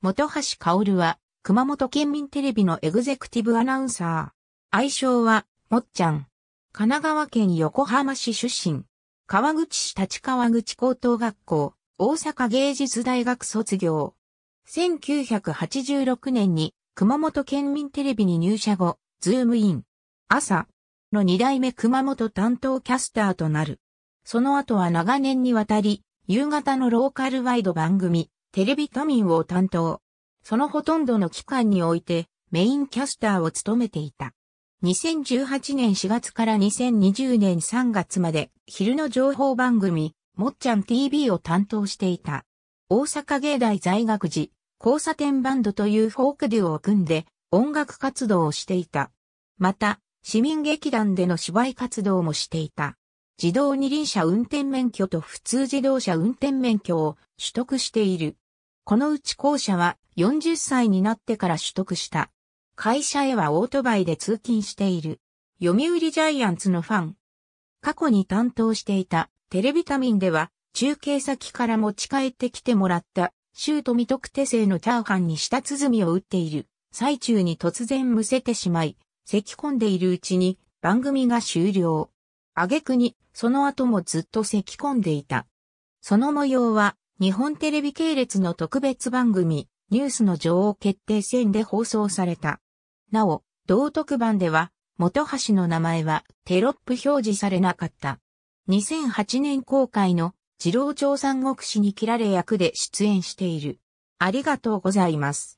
本橋薫は、熊本県民テレビのエグゼクティブアナウンサー。愛称は、もっちゃん。神奈川県横浜市出身。川口市立川口高等学校、大阪芸術大学卒業。1986年に熊本県民テレビに入社後、ズームイン。朝の二代目熊本担当キャスターとなる。その後は長年にわたり、夕方のローカルワイド番組、テレビ都民を担当。そのほとんどの期間においてメインキャスターを務めていた。2018年4月から2020年3月まで昼の情報番組、もっちゃん TV を担当していた。大阪芸大在学時、交差点バンドというフォークデュオを組んで音楽活動をしていた。また、市民劇団での芝居活動もしていた。自動二輪車運転免許と普通自動車運転免許を取得している。このうち後者は40歳になってから取得した。会社へはオートバイで通勤している。読売ジャイアンツのファン。過去に担当していたテレビタミンでは中継先から持ち帰ってきてもらったシュート未特手製のチャーハンに舌鼓を打っている最中に突然むせてしまい、咳込んでいるうちに番組が終了。挙句にその後もずっと咳込んでいた。その模様は日本テレビ系列の特別番組、ニュースの女王決定戦で放送された。なお、同特番では、元橋の名前はテロップ表示されなかった。2008年公開の、次郎長三国志に切られ役で出演している。ありがとうございます。